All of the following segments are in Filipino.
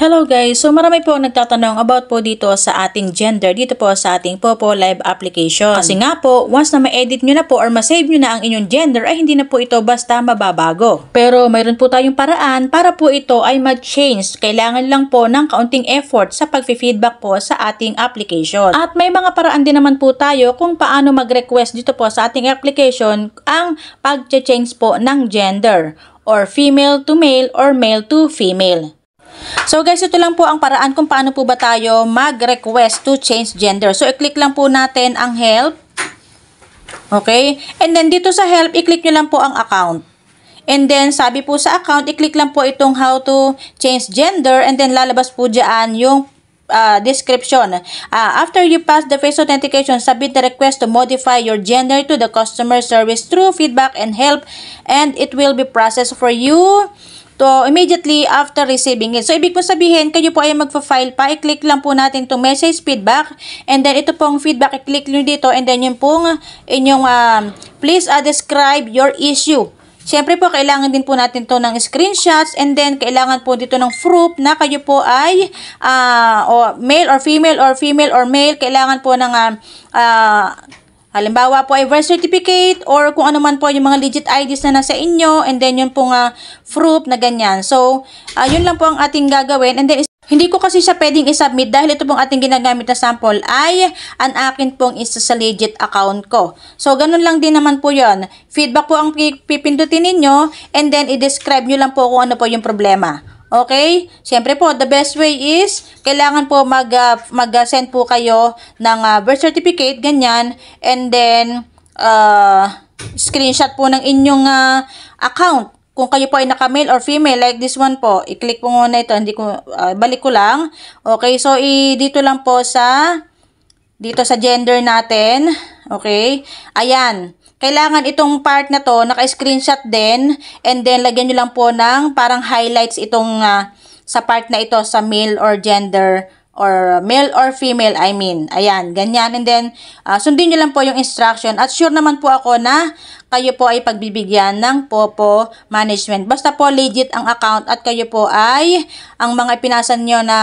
Hello guys! So marami po ang nagtatanong about po dito sa ating gender dito po sa ating Popo Live application. Kasi nga po, once na ma-edit nyo na po or ma-save nyo na ang inyong gender ay hindi na po ito basta mababago. Pero mayroon po tayong paraan para po ito ay ma-change. Kailangan lang po ng kaunting effort sa pag-feedback po sa ating application. At may mga paraan din naman po tayo kung paano mag-request dito po sa ating application ang pag-change po ng gender or female to male or male to female. So guys, ito lang po ang paraan kung paano po ba tayo mag-request to change gender. So i-click lang po natin ang help. Okay? And then dito sa help, i-click nyo lang po ang account. And then, sabi po sa account, i-click lang po itong how to change gender and then lalabas po dyan yung uh, description. Uh, after you pass the face authentication, submit the request to modify your gender to the customer service through feedback and help and it will be processed for you to immediately after receiving it. So, ibig po sabihin, kayo po ay magpa-file pa. I-click lang po natin to message feedback. And then, ito pong feedback, i-click nyo dito. And then, yun pong inyong, um, please uh, describe your issue. Siyempre po, kailangan din po natin to ng screenshots and then kailangan po dito ng proof na kayo po ay uh, o male or female or female or male. Kailangan po ng um, uh, uh, Halimbawa po ay birth certificate or kung ano man po yung mga legit IDs na nasa inyo and then yun po nga ah, proof na ganyan. So, uh, yun lang po ang ating gagawin and then hindi ko kasi siya pwedeng isubmit dahil ito pong ating ginagamit na sample ay ang akin pong isa sa legit account ko. So, ganun lang din naman po yun. Feedback po ang pipindutin ninyo and then i-describe nyo lang po kung ano po yung problema. Okay? Siyempre po, the best way is, kailangan po ah, mag-send uh, mag -send po kayo ng uh, birth certificate, ganyan. And then, uh, screenshot po ng inyong uh, account. Kung kayo po ay naka-male or female, like this one po, i-click po muna ito. Hindi ko, uh, balik ko lang. Okay, so i dito lang po sa, dito sa gender natin. Okay? Ayan. Kailangan itong part na to, naka-screenshot din. And then, lagyan nyo lang po ng parang highlights itong uh, sa part na ito sa male or gender or male or female, I mean. Ayan, ganyan. And then, uh, sundin nyo lang po yung instruction. At sure naman po ako na kayo po ay pagbibigyan ng Popo Management. Basta po legit ang account at kayo po ay ang mga pinasan nyo na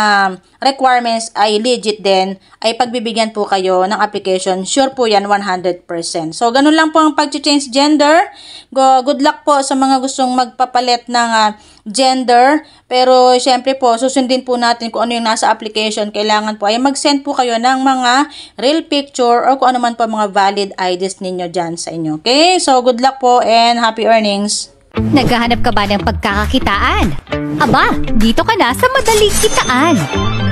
requirements ay legit din, ay pagbibigyan po kayo ng application. Sure po yan 100%. So, ganun lang po ang pag-change gender. Go, good luck po sa mga gustong magpapalit ng uh, gender. Pero, syempre po, susundin po natin kung ano yung nasa application. Kailangan po ay mag-send po kayo ng mga real picture or kung ano man po mga valid IDs ninyo dyan sa inyo. Okay? So, good luck po and happy earnings. Naghahanap ka ba ng pagkakakitaan? Aba, dito ka na sa madaling kitaan.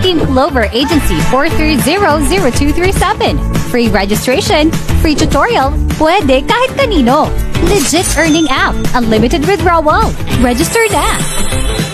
Team Clover Agency 4300237. Free registration, free tutorial, pwede kahit kanino. Legit earning app, unlimited withdrawal. Register na!